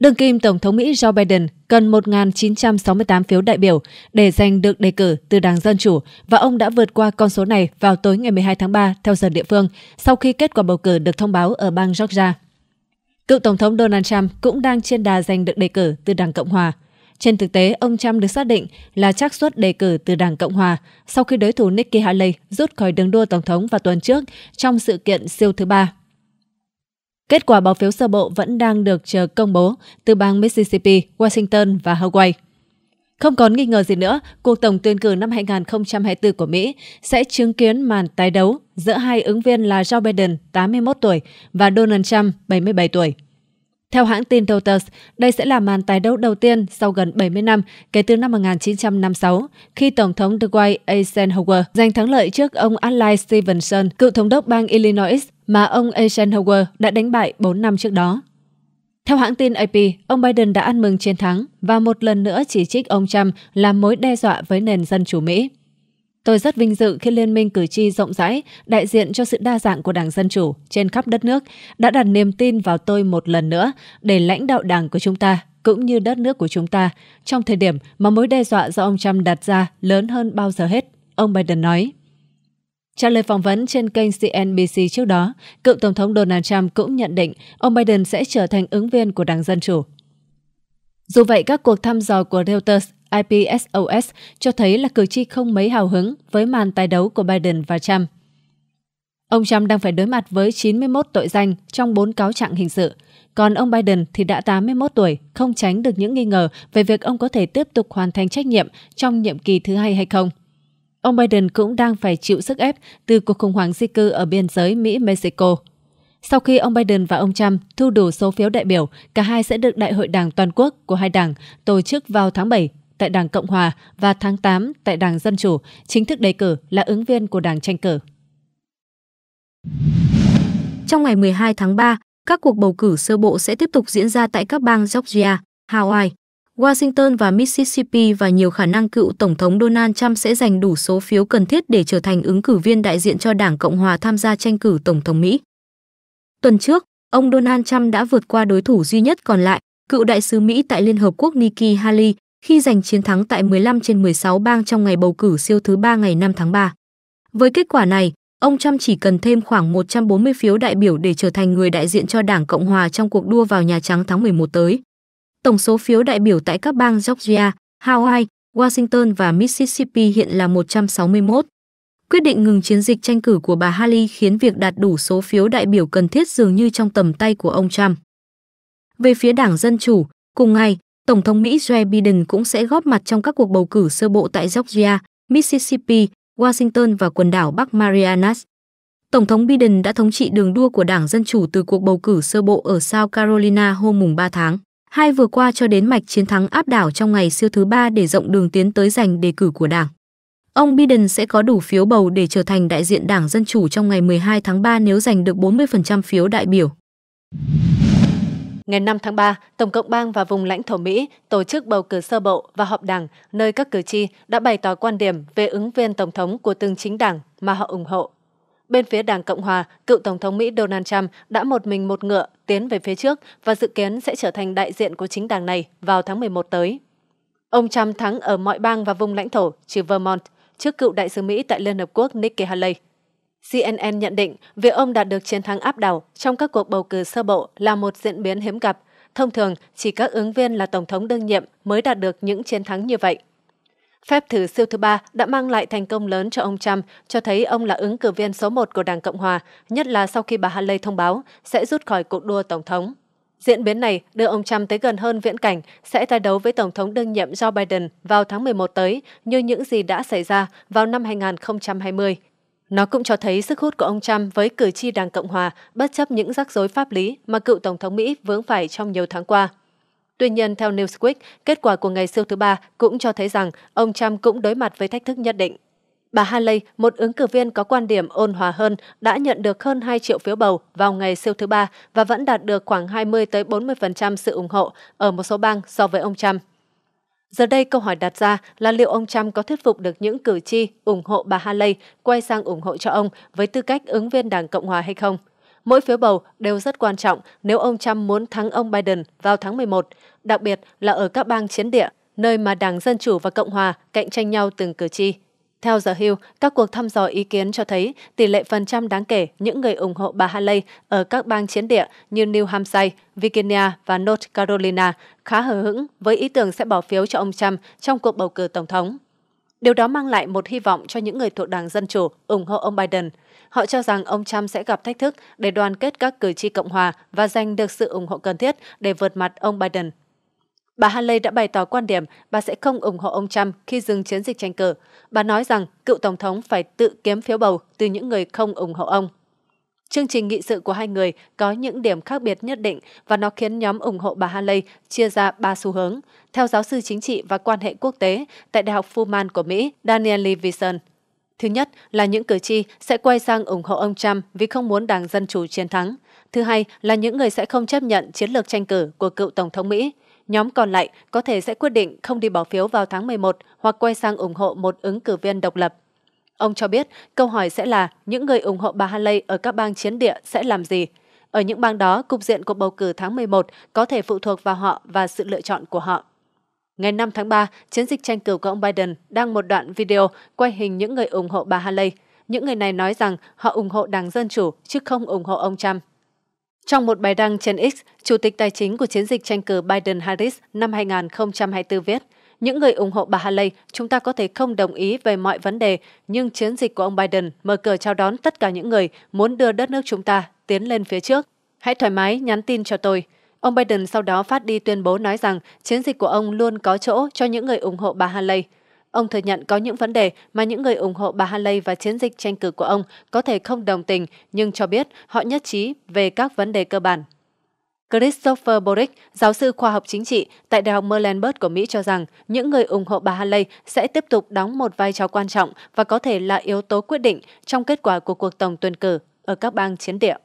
Đương kim Tổng thống Mỹ Joe Biden cần 1.968 phiếu đại biểu để giành được đề cử từ Đảng Dân Chủ và ông đã vượt qua con số này vào tối ngày 12 tháng 3 theo giờ địa phương sau khi kết quả bầu cử được thông báo ở bang Georgia. Cựu Tổng thống Donald Trump cũng đang trên đà giành được đề cử từ Đảng Cộng Hòa. Trên thực tế, ông Trump được xác định là chắc suất đề cử từ Đảng Cộng Hòa sau khi đối thủ Nikki Haley rút khỏi đường đua Tổng thống vào tuần trước trong sự kiện siêu thứ ba Kết quả bỏ phiếu sơ bộ vẫn đang được chờ công bố từ bang Mississippi, Washington và Hawaii. Không còn nghi ngờ gì nữa, cuộc tổng tuyển cử năm 2024 của Mỹ sẽ chứng kiến màn tái đấu giữa hai ứng viên là Joe Biden, 81 tuổi, và Donald Trump, 77 tuổi. Theo hãng tin Reuters, đây sẽ là màn tái đấu đầu tiên sau gần 70 năm kể từ năm 1956, khi Tổng thống Dwight Eisenhower giành thắng lợi trước ông Adlai Stevenson, cựu thống đốc bang Illinois mà ông Eisenhower đã đánh bại 4 năm trước đó. Theo hãng tin AP, ông Biden đã ăn mừng chiến thắng và một lần nữa chỉ trích ông Trump là mối đe dọa với nền dân chủ Mỹ. Tôi rất vinh dự khi Liên minh cử tri rộng rãi, đại diện cho sự đa dạng của Đảng Dân Chủ trên khắp đất nước, đã đặt niềm tin vào tôi một lần nữa để lãnh đạo Đảng của chúng ta cũng như đất nước của chúng ta trong thời điểm mà mối đe dọa do ông Trump đặt ra lớn hơn bao giờ hết, ông Biden nói. Trả lời phỏng vấn trên kênh CNBC trước đó, cựu Tổng thống Donald Trump cũng nhận định ông Biden sẽ trở thành ứng viên của Đảng Dân Chủ. Dù vậy, các cuộc thăm dò của Reuters IPSOS cho thấy là cử tri không mấy hào hứng với màn tài đấu của Biden và Trump. Ông Trump đang phải đối mặt với 91 tội danh trong 4 cáo trạng hình sự, còn ông Biden thì đã 81 tuổi, không tránh được những nghi ngờ về việc ông có thể tiếp tục hoàn thành trách nhiệm trong nhiệm kỳ thứ hai hay không. Ông Biden cũng đang phải chịu sức ép từ cuộc khủng hoảng di cư ở biên giới Mỹ-Mexico. Sau khi ông Biden và ông Trump thu đủ số phiếu đại biểu, cả hai sẽ được Đại hội Đảng Toàn quốc của hai đảng tổ chức vào tháng 7 tại Đảng Cộng Hòa và tháng 8 tại Đảng Dân Chủ, chính thức đề cử là ứng viên của đảng tranh cử. Trong ngày 12 tháng 3, các cuộc bầu cử sơ bộ sẽ tiếp tục diễn ra tại các bang Georgia, Hawaii, Washington và Mississippi và nhiều khả năng cựu Tổng thống Donald Trump sẽ giành đủ số phiếu cần thiết để trở thành ứng cử viên đại diện cho Đảng Cộng hòa tham gia tranh cử Tổng thống Mỹ. Tuần trước, ông Donald Trump đã vượt qua đối thủ duy nhất còn lại, cựu đại sứ Mỹ tại Liên Hợp Quốc Nikki Haley, khi giành chiến thắng tại 15 trên 16 bang trong ngày bầu cử siêu thứ ba ngày 5 tháng 3. Với kết quả này, ông Trump chỉ cần thêm khoảng 140 phiếu đại biểu để trở thành người đại diện cho Đảng Cộng hòa trong cuộc đua vào Nhà Trắng tháng 11 tới. Tổng số phiếu đại biểu tại các bang Georgia, Hawaii, Washington và Mississippi hiện là 161. Quyết định ngừng chiến dịch tranh cử của bà Haley khiến việc đạt đủ số phiếu đại biểu cần thiết dường như trong tầm tay của ông Trump. Về phía Đảng Dân Chủ, cùng ngày, Tổng thống Mỹ Joe Biden cũng sẽ góp mặt trong các cuộc bầu cử sơ bộ tại Georgia, Mississippi, Washington và quần đảo Bắc Marianas. Tổng thống Biden đã thống trị đường đua của Đảng Dân Chủ từ cuộc bầu cử sơ bộ ở South Carolina hôm mùng 3 tháng hai vừa qua cho đến mạch chiến thắng áp đảo trong ngày siêu thứ ba để rộng đường tiến tới giành đề cử của đảng. Ông Biden sẽ có đủ phiếu bầu để trở thành đại diện Đảng Dân Chủ trong ngày 12 tháng 3 nếu giành được 40% phiếu đại biểu. Ngày 5 tháng 3, Tổng cộng bang và vùng lãnh thổ Mỹ tổ chức bầu cử sơ bộ và họp đảng, nơi các cử tri đã bày tỏ quan điểm về ứng viên tổng thống của từng chính đảng mà họ ủng hộ bên phía Đảng Cộng Hòa, cựu Tổng thống Mỹ Donald Trump đã một mình một ngựa tiến về phía trước và dự kiến sẽ trở thành đại diện của chính đảng này vào tháng 11 tới. Ông Trump thắng ở mọi bang và vùng lãnh thổ trừ Vermont trước cựu đại sứ Mỹ tại Liên Hợp Quốc Nikki Haley. CNN nhận định việc ông đạt được chiến thắng áp đảo trong các cuộc bầu cử sơ bộ là một diễn biến hiếm gặp. Thông thường, chỉ các ứng viên là tổng thống đương nhiệm mới đạt được những chiến thắng như vậy. Phép thử siêu thứ ba đã mang lại thành công lớn cho ông Trump, cho thấy ông là ứng cử viên số một của Đảng Cộng Hòa, nhất là sau khi bà Haley thông báo sẽ rút khỏi cuộc đua Tổng thống. Diễn biến này đưa ông Trump tới gần hơn viễn cảnh sẽ tái đấu với Tổng thống đương nhiệm Joe Biden vào tháng 11 tới như những gì đã xảy ra vào năm 2020. Nó cũng cho thấy sức hút của ông Trump với cử tri Đảng Cộng Hòa bất chấp những rắc rối pháp lý mà cựu Tổng thống Mỹ vướng phải trong nhiều tháng qua. Tuy nhiên, theo Newsweek, kết quả của ngày siêu thứ ba cũng cho thấy rằng ông Trump cũng đối mặt với thách thức nhất định. Bà Haley, một ứng cử viên có quan điểm ôn hòa hơn, đã nhận được hơn 2 triệu phiếu bầu vào ngày siêu thứ ba và vẫn đạt được khoảng 20 tới 40% sự ủng hộ ở một số bang so với ông Trump. Giờ đây câu hỏi đặt ra là liệu ông Trump có thuyết phục được những cử tri ủng hộ bà Haley quay sang ủng hộ cho ông với tư cách ứng viên Đảng Cộng hòa hay không? Mỗi phiếu bầu đều rất quan trọng nếu ông Trump muốn thắng ông Biden vào tháng 11, đặc biệt là ở các bang chiến địa, nơi mà Đảng Dân Chủ và Cộng Hòa cạnh tranh nhau từng cử tri. Theo The Hill, các cuộc thăm dò ý kiến cho thấy tỷ lệ phần trăm đáng kể những người ủng hộ bà Haley ở các bang chiến địa như New Hampshire, Virginia và North Carolina khá hờ hững với ý tưởng sẽ bỏ phiếu cho ông Trump trong cuộc bầu cử tổng thống. Điều đó mang lại một hy vọng cho những người thuộc Đảng Dân Chủ ủng hộ ông Biden – Họ cho rằng ông Trump sẽ gặp thách thức để đoàn kết các cử tri Cộng hòa và giành được sự ủng hộ cần thiết để vượt mặt ông Biden. Bà Haley đã bày tỏ quan điểm bà sẽ không ủng hộ ông Trump khi dừng chiến dịch tranh cử. Bà nói rằng cựu tổng thống phải tự kiếm phiếu bầu từ những người không ủng hộ ông. Chương trình nghị sự của hai người có những điểm khác biệt nhất định và nó khiến nhóm ủng hộ bà Haley chia ra ba xu hướng, theo giáo sư chính trị và quan hệ quốc tế tại Đại học fuman của Mỹ Daniel Levison. Thứ nhất là những cử tri sẽ quay sang ủng hộ ông Trump vì không muốn Đảng Dân Chủ chiến thắng. Thứ hai là những người sẽ không chấp nhận chiến lược tranh cử của cựu Tổng thống Mỹ. Nhóm còn lại có thể sẽ quyết định không đi bỏ phiếu vào tháng 11 hoặc quay sang ủng hộ một ứng cử viên độc lập. Ông cho biết câu hỏi sẽ là những người ủng hộ bà Haley ở các bang chiến địa sẽ làm gì? Ở những bang đó, cục diện của bầu cử tháng 11 có thể phụ thuộc vào họ và sự lựa chọn của họ. Ngày 5 tháng 3, chiến dịch tranh cử của ông Biden đăng một đoạn video quay hình những người ủng hộ bà Haley. Những người này nói rằng họ ủng hộ Đảng Dân Chủ chứ không ủng hộ ông Trump. Trong một bài đăng trên X, Chủ tịch Tài chính của chiến dịch tranh cử Biden-Harris năm 2024 viết, những người ủng hộ bà Haley, chúng ta có thể không đồng ý về mọi vấn đề, nhưng chiến dịch của ông Biden mở cửa chào đón tất cả những người muốn đưa đất nước chúng ta tiến lên phía trước. Hãy thoải mái nhắn tin cho tôi. Ông Biden sau đó phát đi tuyên bố nói rằng chiến dịch của ông luôn có chỗ cho những người ủng hộ bà Haley. Ông thừa nhận có những vấn đề mà những người ủng hộ bà Haley và chiến dịch tranh cử của ông có thể không đồng tình, nhưng cho biết họ nhất trí về các vấn đề cơ bản. Christopher Borick, giáo sư khoa học chính trị tại Đại học Maryland của Mỹ cho rằng những người ủng hộ bà Haley sẽ tiếp tục đóng một vai trò quan trọng và có thể là yếu tố quyết định trong kết quả của cuộc tổng tuyển cử ở các bang chiến địa.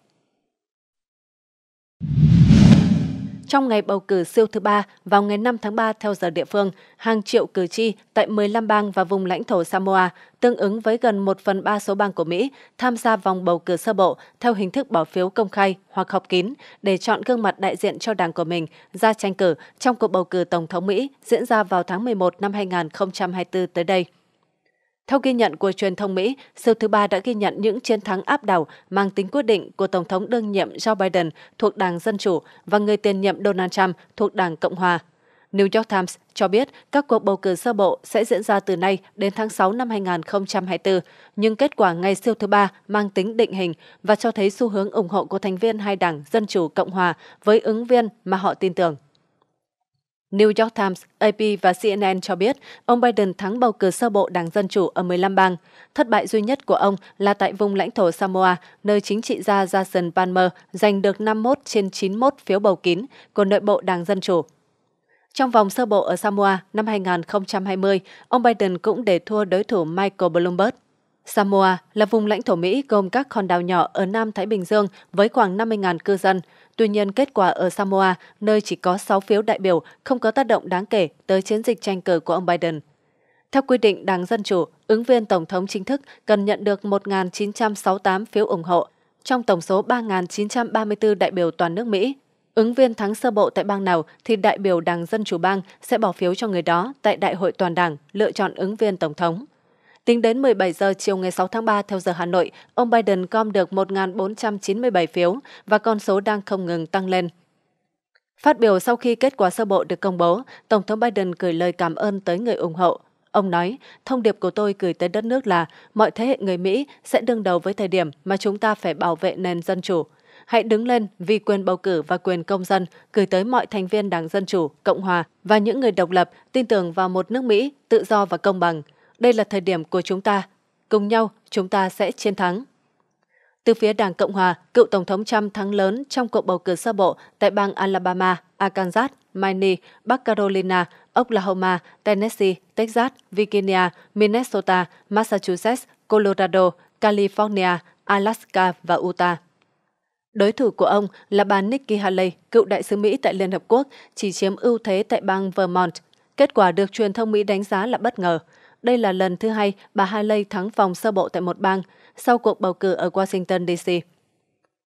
Trong ngày bầu cử siêu thứ ba vào ngày 5 tháng 3 theo giờ địa phương, hàng triệu cử tri tại 15 bang và vùng lãnh thổ Samoa, tương ứng với gần 1 phần 3 số bang của Mỹ, tham gia vòng bầu cử sơ bộ theo hình thức bỏ phiếu công khai hoặc họp kín để chọn gương mặt đại diện cho đảng của mình ra tranh cử trong cuộc bầu cử Tổng thống Mỹ diễn ra vào tháng 11 năm 2024 tới đây. Theo ghi nhận của truyền thông Mỹ, siêu thứ ba đã ghi nhận những chiến thắng áp đảo mang tính quyết định của Tổng thống đương nhiệm Joe Biden thuộc Đảng Dân Chủ và người tiền nhiệm Donald Trump thuộc Đảng Cộng Hòa. New York Times cho biết các cuộc bầu cử sơ bộ sẽ diễn ra từ nay đến tháng 6 năm 2024, nhưng kết quả ngày siêu thứ ba mang tính định hình và cho thấy xu hướng ủng hộ của thành viên hai đảng Dân Chủ Cộng Hòa với ứng viên mà họ tin tưởng. New York Times, AP và CNN cho biết ông Biden thắng bầu cử sơ bộ đảng Dân Chủ ở 15 bang. Thất bại duy nhất của ông là tại vùng lãnh thổ Samoa, nơi chính trị gia Jason Palmer giành được 51 trên 91 phiếu bầu kín của nội bộ đảng Dân Chủ. Trong vòng sơ bộ ở Samoa năm 2020, ông Biden cũng để thua đối thủ Michael Bloomberg. Samoa là vùng lãnh thổ Mỹ gồm các hòn đảo nhỏ ở Nam Thái Bình Dương với khoảng 50.000 cư dân. Tuy nhiên, kết quả ở Samoa, nơi chỉ có 6 phiếu đại biểu, không có tác động đáng kể tới chiến dịch tranh cử của ông Biden. Theo quy định Đảng Dân Chủ, ứng viên Tổng thống chính thức cần nhận được 1.968 phiếu ủng hộ trong tổng số 3.934 đại biểu toàn nước Mỹ. Ứng viên thắng sơ bộ tại bang nào thì đại biểu Đảng Dân Chủ bang sẽ bỏ phiếu cho người đó tại Đại hội Toàn đảng lựa chọn ứng viên Tổng thống. Tính đến 17 giờ chiều ngày 6 tháng 3 theo giờ Hà Nội, ông Biden gom được 1.497 phiếu và con số đang không ngừng tăng lên. Phát biểu sau khi kết quả sơ bộ được công bố, Tổng thống Biden gửi lời cảm ơn tới người ủng hộ. Ông nói, thông điệp của tôi gửi tới đất nước là mọi thế hệ người Mỹ sẽ đương đầu với thời điểm mà chúng ta phải bảo vệ nền dân chủ. Hãy đứng lên vì quyền bầu cử và quyền công dân gửi tới mọi thành viên Đảng Dân Chủ, Cộng Hòa và những người độc lập tin tưởng vào một nước Mỹ tự do và công bằng. Đây là thời điểm của chúng ta. Cùng nhau, chúng ta sẽ chiến thắng. Từ phía Đảng Cộng Hòa, cựu Tổng thống Trump thắng lớn trong cuộc bầu cử sơ bộ tại bang Alabama, Arkansas, Maine, Bắc Carolina, Oklahoma, Tennessee, Texas, Virginia, Minnesota, Massachusetts, Colorado, California, Alaska và Utah. Đối thủ của ông là bà Nikki Haley, cựu đại sứ Mỹ tại Liên Hợp Quốc, chỉ chiếm ưu thế tại bang Vermont. Kết quả được truyền thông Mỹ đánh giá là bất ngờ – đây là lần thứ hai bà Haley thắng vòng sơ bộ tại một bang sau cuộc bầu cử ở Washington, D.C.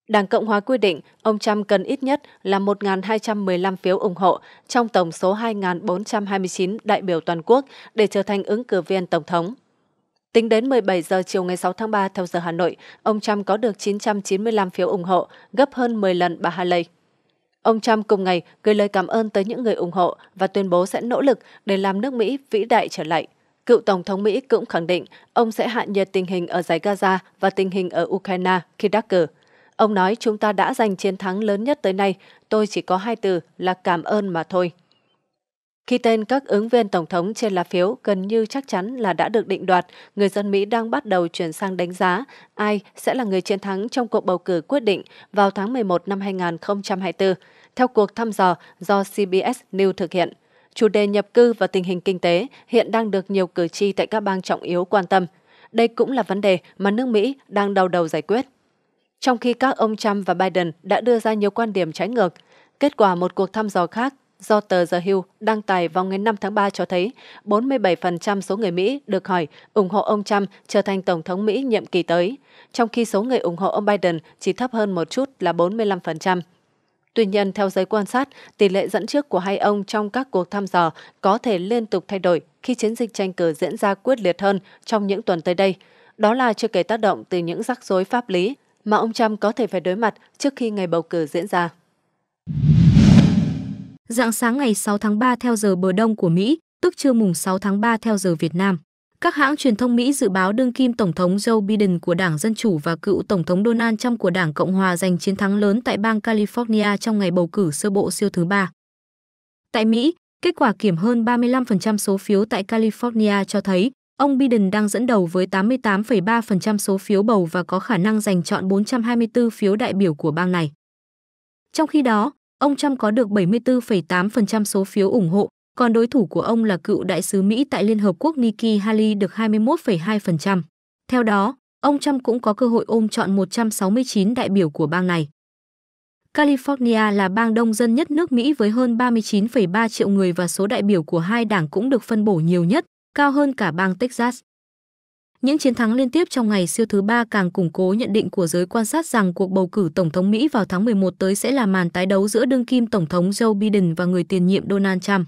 Đảng Cộng hòa quy định ông Trump cần ít nhất là 1.215 phiếu ủng hộ trong tổng số 2.429 đại biểu toàn quốc để trở thành ứng cử viên Tổng thống. Tính đến 17 giờ chiều ngày 6 tháng 3 theo giờ Hà Nội, ông Trump có được 995 phiếu ủng hộ, gấp hơn 10 lần bà Haley. Ông Trump cùng ngày gửi lời cảm ơn tới những người ủng hộ và tuyên bố sẽ nỗ lực để làm nước Mỹ vĩ đại trở lại. Cựu Tổng thống Mỹ cũng khẳng định ông sẽ hạ nhiệt tình hình ở giải Gaza và tình hình ở Ukraine khi đắc cử. Ông nói chúng ta đã giành chiến thắng lớn nhất tới nay, tôi chỉ có hai từ là cảm ơn mà thôi. Khi tên các ứng viên tổng thống trên lá phiếu gần như chắc chắn là đã được định đoạt, người dân Mỹ đang bắt đầu chuyển sang đánh giá ai sẽ là người chiến thắng trong cuộc bầu cử quyết định vào tháng 11 năm 2024, theo cuộc thăm dò do CBS News thực hiện chủ đề nhập cư và tình hình kinh tế hiện đang được nhiều cử tri tại các bang trọng yếu quan tâm. Đây cũng là vấn đề mà nước Mỹ đang đau đầu giải quyết. Trong khi các ông Trump và Biden đã đưa ra nhiều quan điểm trái ngược, kết quả một cuộc thăm dò khác do tờ The Hill đăng tải vào ngày 5 tháng 3 cho thấy 47% số người Mỹ được hỏi ủng hộ ông Trump trở thành Tổng thống Mỹ nhiệm kỳ tới, trong khi số người ủng hộ ông Biden chỉ thấp hơn một chút là 45%. Tuy nhiên, theo giới quan sát, tỷ lệ dẫn trước của hai ông trong các cuộc thăm dò có thể liên tục thay đổi khi chiến dịch tranh cử diễn ra quyết liệt hơn trong những tuần tới đây. Đó là chưa kể tác động từ những rắc rối pháp lý mà ông Trump có thể phải đối mặt trước khi ngày bầu cử diễn ra. Dạng sáng ngày 6 tháng 3 theo giờ bờ đông của Mỹ, tức trưa mùng 6 tháng 3 theo giờ Việt Nam. Các hãng truyền thông Mỹ dự báo đương kim Tổng thống Joe Biden của Đảng Dân Chủ và cựu Tổng thống Donald Trump của Đảng Cộng Hòa giành chiến thắng lớn tại bang California trong ngày bầu cử sơ bộ siêu thứ ba. Tại Mỹ, kết quả kiểm hơn 35% số phiếu tại California cho thấy ông Biden đang dẫn đầu với 88,3% số phiếu bầu và có khả năng giành chọn 424 phiếu đại biểu của bang này. Trong khi đó, ông Trump có được 74,8% số phiếu ủng hộ còn đối thủ của ông là cựu đại sứ Mỹ tại Liên Hợp Quốc Nikki Haley được 21,2%. Theo đó, ông Trump cũng có cơ hội ôm chọn 169 đại biểu của bang này. California là bang đông dân nhất nước Mỹ với hơn 39,3 triệu người và số đại biểu của hai đảng cũng được phân bổ nhiều nhất, cao hơn cả bang Texas. Những chiến thắng liên tiếp trong ngày siêu thứ ba càng củng cố nhận định của giới quan sát rằng cuộc bầu cử Tổng thống Mỹ vào tháng 11 tới sẽ là màn tái đấu giữa đương kim Tổng thống Joe Biden và người tiền nhiệm Donald Trump.